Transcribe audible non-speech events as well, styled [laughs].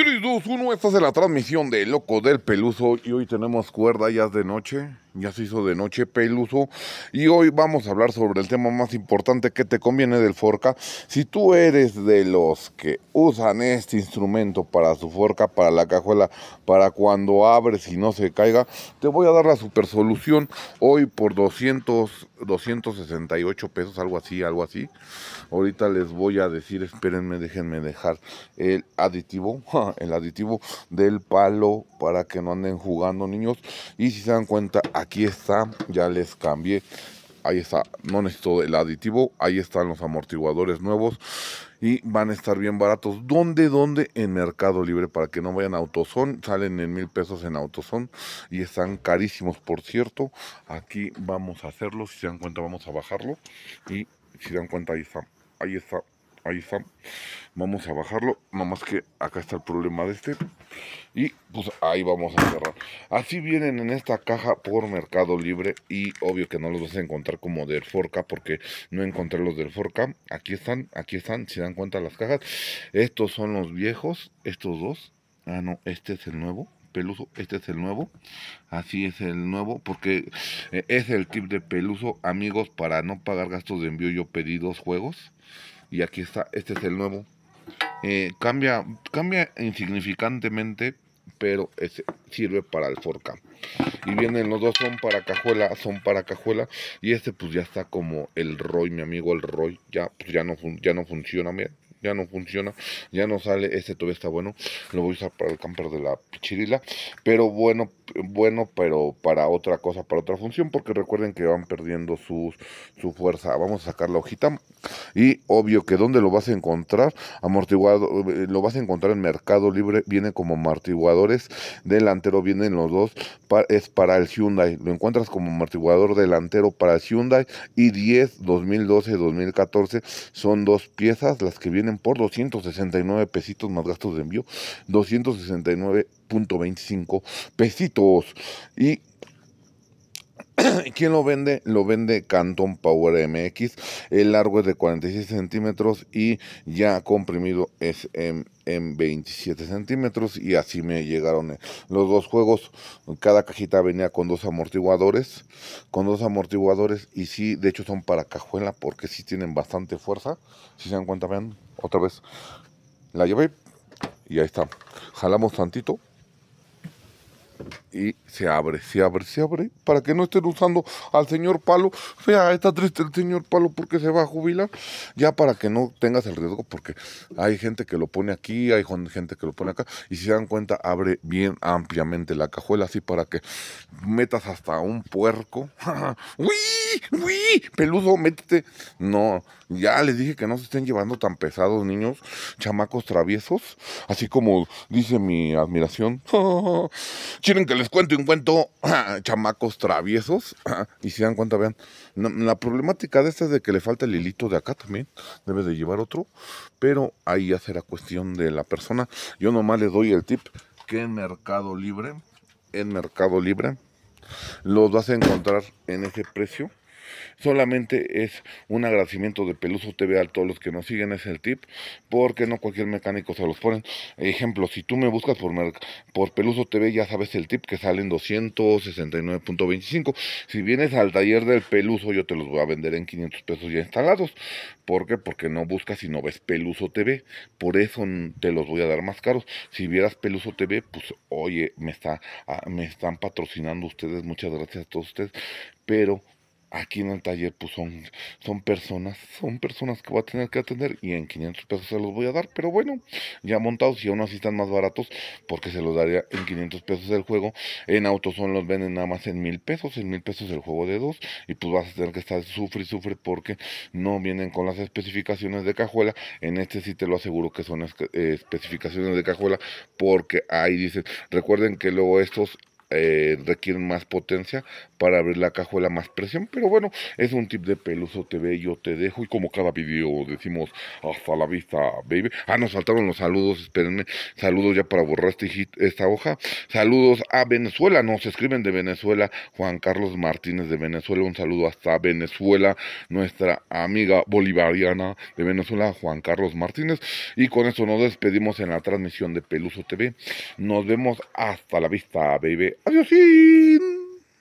3, 2, 1, esta es la transmisión de Loco del Peluso y hoy tenemos cuerda ya de noche. Ya se hizo de noche peluso y hoy vamos a hablar sobre el tema más importante que te conviene del forca. Si tú eres de los que usan este instrumento para su forca, para la cajuela, para cuando abres y no se caiga, te voy a dar la super solución hoy por 200, 268 pesos, algo así, algo así. Ahorita les voy a decir, espérenme, déjenme dejar el aditivo, [laughs] el aditivo del palo para que no anden jugando niños y si se dan cuenta aquí aquí está, ya les cambié. Ahí está, no necesito el aditivo, ahí están los amortiguadores nuevos y van a estar bien baratos. ¿Dónde? ¿Dónde? En Mercado Libre, para que no vayan a Autoson. Salen en mil pesos en Autoson y están carísimos, por cierto. Aquí vamos a hacerlo, si se dan cuenta vamos a bajarlo y si se dan cuenta ahí está, ahí está ahí está. Vamos a bajarlo, más que acá está el problema de este. Y pues ahí vamos a cerrar. Así vienen en esta caja por Mercado Libre y obvio que no los vas a encontrar como del Forca porque no encontré los del Forca. Aquí están, aquí están, Se dan cuenta las cajas. Estos son los viejos, estos dos. Ah, no, este es el nuevo peluso, este es el nuevo, así es el nuevo, porque eh, es el tipo de peluso, amigos, para no pagar gastos de envío yo pedí dos juegos, y aquí está, este es el nuevo. Eh, cambia, cambia insignificantemente, pero sirve para el forca. Y vienen los dos, son para cajuela, son para cajuela. Y este pues ya está como el Roy, mi amigo el Roy. Ya, pues, ya, no, ya no funciona, bien ya no funciona, ya no sale, este todavía está bueno, lo voy a usar para el camper de la pichirila, pero bueno, bueno, pero para otra cosa, para otra función, porque recuerden que van perdiendo su fuerza, vamos a sacar la hojita, y obvio que donde lo vas a encontrar, amortiguado, eh, lo vas a encontrar en Mercado Libre, viene como amortiguadores, delantero vienen los dos, es para el Hyundai, lo encuentras como amortiguador delantero para el Hyundai, y 10 2012-2014 son dos piezas las que vienen por 269 pesitos más gastos de envío, 269.25 pesitos. Y [clears throat] quien lo vende? Lo vende Canton Power MX. El largo es de 46 centímetros y ya comprimido es en, 27 centímetros. Y así me llegaron eh, los dos juegos. Cada cajita venía con dos amortiguadores. Con dos amortiguadores. Y si de hecho son para cajuela porque si tienen bastante fuerza. Si se dan cuenta, vean otra vez la llevé, y ahí está. Jalamos tantito y se abre, se abre, se abre, para que no estén usando al señor Palo. o sea, está triste el señor Palo porque se va a jubilar, ya para que no tengas el riesgo, porque hay gente que lo pone aquí, hay gente que lo pone acá, y si se dan cuenta, abre bien ampliamente la cajuela, así para que metas hasta un puerco. [laughs] ¡Uy! ¡Uy! Peludo, métete. No, ya les dije que no se estén llevando tan pesados, niños, chamacos traviesos. Así como dice mi admiración. [laughs] ¿Quieren que les cuento un cuento? [laughs] chamacos traviesos. [laughs] y si dan cuenta, vean. La problemática de esta es de que le falta el hilito de acá también. Debe de llevar otro. Pero ahí ya será cuestión de la persona. Yo nomás les doy el tip que en Mercado Libre, en Mercado Libre, los vas a encontrar en ese precio Solamente es un agradecimiento de Peluso TV a todos los que nos siguen, es el tip, porque no cualquier mecánico se los ponen. Ejemplo, si tú me buscas por, por Peluso TV, ya sabes el tip que salen 269.25. Si vienes al taller del Peluso, yo te los voy a vender en 500 pesos ya instalados. ¿Por qué? Porque no buscas y no ves Peluso TV. Por eso te los voy a dar más caros. Si vieras Peluso TV, pues oye, me, ah, me están patrocinando ustedes. Muchas gracias a todos ustedes. Pero aquí en el taller pues son, son personas, son personas que voy a tener que atender y en 500 pesos se los voy a dar, pero bueno, ya montados y aún así están más baratos porque se los daría en 500 pesos el juego, en Autoson los venden nada más en $1,000 pesos, en mil pesos el juego de dos y pues vas a tener que estar sufre y sufre porque no vienen con las especificaciones de cajuela, en este sí te lo aseguro que son eh, especificaciones de cajuela porque ahí dicen, recuerden que luego estos eh, requieren más potencia para abrir la cajuela más presión. Pero bueno, es un tip de Peluso TV, yo te dejo. Y como cada video decimos hasta la vista, baby. Ah, nos faltaron los saludos, espérenme. Saludos ya para borrar este esta hoja. Saludos a Venezuela, nos escriben de Venezuela. Juan Carlos Martínez de Venezuela, un saludo hasta Venezuela. Nuestra amiga bolivariana de Venezuela, Juan Carlos Martínez. Y con eso nos despedimos en la transmisión de Peluso TV. Nos vemos hasta la vista, baby adiós.